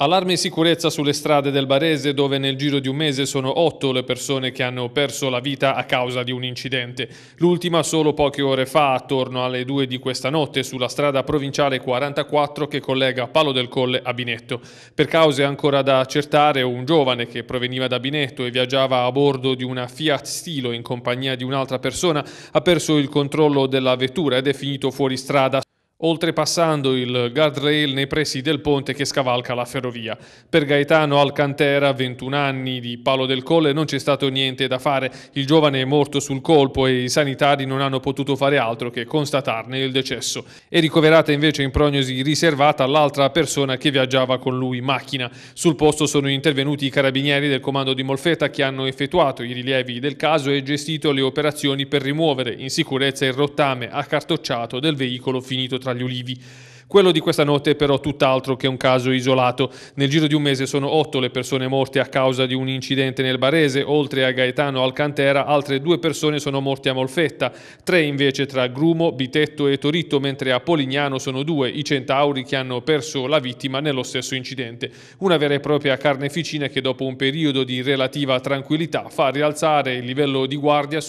Allarme e sicurezza sulle strade del Barese dove nel giro di un mese sono otto le persone che hanno perso la vita a causa di un incidente. L'ultima solo poche ore fa, attorno alle due di questa notte, sulla strada provinciale 44 che collega Palo del Colle a Binetto. Per cause ancora da accertare, un giovane che proveniva da Binetto e viaggiava a bordo di una Fiat Stilo in compagnia di un'altra persona ha perso il controllo della vettura ed è finito fuori strada oltrepassando il guardrail nei pressi del ponte che scavalca la ferrovia. Per Gaetano Alcantera, 21 anni, di Palo del Colle, non c'è stato niente da fare. Il giovane è morto sul colpo e i sanitari non hanno potuto fare altro che constatarne il decesso. È ricoverata invece in prognosi riservata l'altra persona che viaggiava con lui in macchina. Sul posto sono intervenuti i carabinieri del comando di Molfetta che hanno effettuato i rilievi del caso e gestito le operazioni per rimuovere in sicurezza il rottame accartocciato del veicolo finito tra tra gli ulivi. Quello di questa notte è però tutt'altro che un caso isolato. Nel giro di un mese sono otto le persone morte a causa di un incidente nel Barese, oltre a Gaetano Alcantera altre due persone sono morte a Molfetta, tre invece tra Grumo, Bitetto e Toritto, mentre a Polignano sono due i centauri che hanno perso la vittima nello stesso incidente. Una vera e propria carneficina che dopo un periodo di relativa tranquillità fa rialzare il livello di guardia